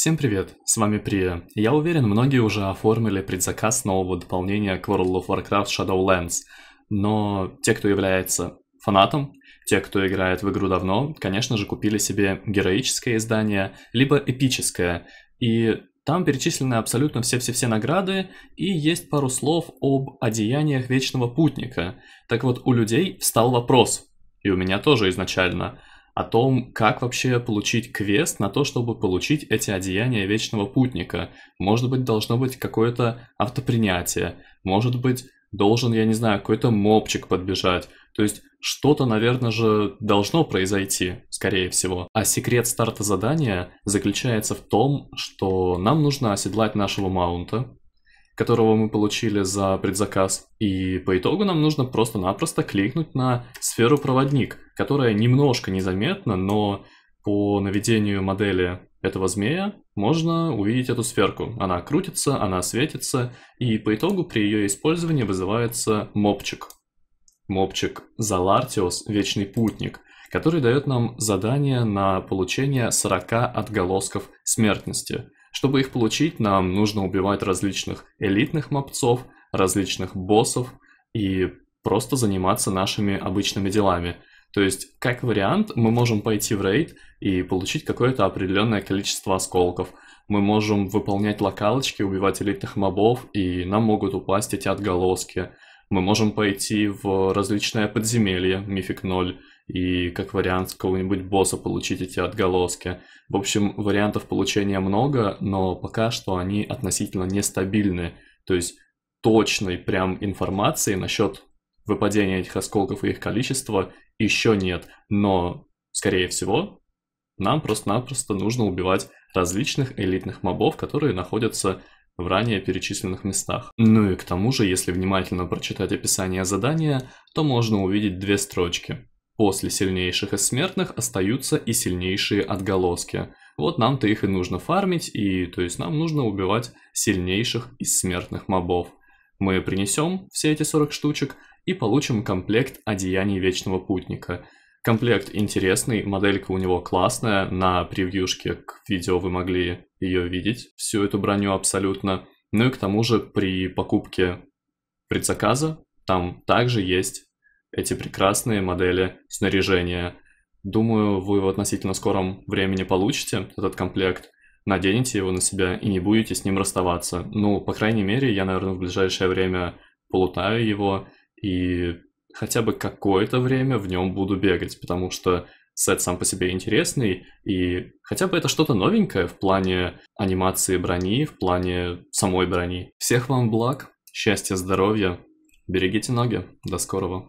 Всем привет, с вами Прия. Я уверен, многие уже оформили предзаказ нового дополнения к World of Warcraft Shadowlands, но те, кто является фанатом, те, кто играет в игру давно, конечно же, купили себе героическое издание, либо эпическое, и там перечислены абсолютно все-все-все награды и есть пару слов об одеяниях Вечного Путника. Так вот, у людей встал вопрос, и у меня тоже изначально – о том, как вообще получить квест на то, чтобы получить эти одеяния Вечного Путника. Может быть, должно быть какое-то автопринятие, может быть, должен, я не знаю, какой-то мопчик подбежать. То есть что-то, наверное же, должно произойти, скорее всего. А секрет старта задания заключается в том, что нам нужно оседлать нашего маунта, которого мы получили за предзаказ. И по итогу нам нужно просто-напросто кликнуть на сферу проводник, которая немножко незаметна, но по наведению модели этого змея можно увидеть эту сферку. Она крутится, она светится, и по итогу при ее использовании вызывается мопчик. Мопчик Залартиос, Вечный Путник, который дает нам задание на получение 40 отголосков смертности – чтобы их получить, нам нужно убивать различных элитных мопцов, различных боссов и просто заниматься нашими обычными делами. То есть, как вариант, мы можем пойти в рейд и получить какое-то определенное количество осколков. Мы можем выполнять локалочки, убивать элитных мобов, и нам могут упасть эти отголоски. Мы можем пойти в различные подземелья, мифик 0, и как вариант с какого-нибудь босса получить эти отголоски. В общем, вариантов получения много, но пока что они относительно нестабильны. То есть точной прям информации насчет выпадения этих осколков и их количества еще нет. Но, скорее всего, нам просто-напросто нужно убивать различных элитных мобов, которые находятся в ранее перечисленных местах. Ну и к тому же, если внимательно прочитать описание задания, то можно увидеть две строчки. После сильнейших из смертных остаются и сильнейшие отголоски. Вот нам-то их и нужно фармить, и то есть нам нужно убивать сильнейших из смертных мобов. Мы принесем все эти 40 штучек и получим комплект одеяний Вечного Путника. Комплект интересный, моделька у него классная, на превьюшке к видео вы могли ее видеть, всю эту броню абсолютно. Ну и к тому же при покупке предзаказа там также есть эти прекрасные модели снаряжения. Думаю, вы в относительно скором времени получите этот комплект, наденете его на себя и не будете с ним расставаться. Ну, по крайней мере, я, наверное, в ближайшее время полутаю его и хотя бы какое-то время в нем буду бегать, потому что сет сам по себе интересный, и хотя бы это что-то новенькое в плане анимации брони, в плане самой брони. Всех вам благ, счастья, здоровья, берегите ноги, до скорого.